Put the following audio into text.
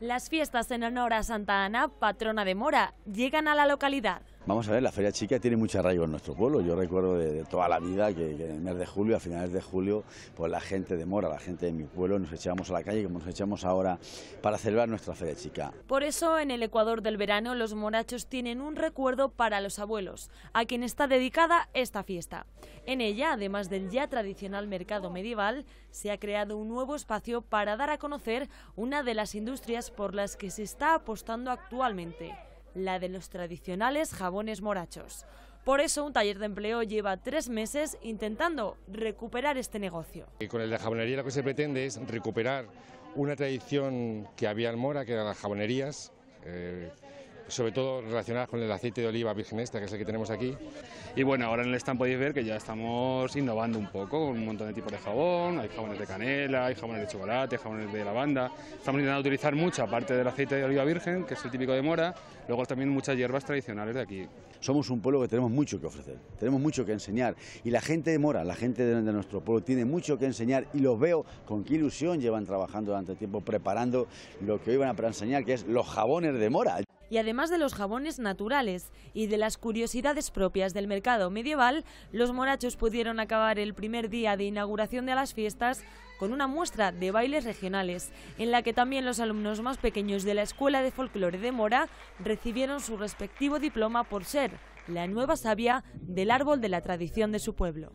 Las fiestas en honor a Santa Ana, patrona de Mora, llegan a la localidad. Vamos a ver, la Feria Chica tiene mucho arraigo en nuestro pueblo. Yo recuerdo de, toda la vida que, en el mes de julio, a finales de julio, pues la gente de Mora, la gente de mi pueblo, nos echábamos a la calle como nos echamos ahora para celebrar nuestra Feria Chica. Por eso, en el Ecuador del verano, los morachos tienen un recuerdo para los abuelos, a quien está dedicada esta fiesta. En ella, además del ya tradicional mercado medieval, se ha creado un nuevo espacio para dar a conocer una de las industrias por las que se está apostando actualmente la de los tradicionales jabones morachos. Por eso un taller de empleo lleva tres meses intentando recuperar este negocio. Y con el de jabonería lo que se pretende es recuperar una tradición que había en Mora, que eran las jabonerías, eh, sobre todo relacionadas con el aceite de oliva virgen extra, este, que es el que tenemos aquí. Y bueno, ahora en el stand podéis ver que ya estamos innovando un poco, con un montón de tipos de jabón, hay jabones de canela, hay jabones de chocolate, jabones de lavanda. Estamos intentando utilizar mucha parte del aceite de oliva virgen, que es el típico de mora, luego también muchas hierbas tradicionales de aquí. Somos un pueblo que tenemos mucho que ofrecer, tenemos mucho que enseñar y la gente de Mora, la gente de, nuestro pueblo tiene mucho que enseñar y los veo con qué ilusión llevan trabajando durante tiempo preparando lo que hoy van a enseñar, que es los jabones de Mora. Y además de los jabones naturales y de las curiosidades propias del mercado medieval, los morachos pudieron acabar el primer día de inauguración de las fiestas con una muestra de bailes regionales, en la que también los alumnos más pequeños de la Escuela de Folclore de Mora recibieron su respectivo diploma por ser la nueva savia del árbol de la tradición de su pueblo.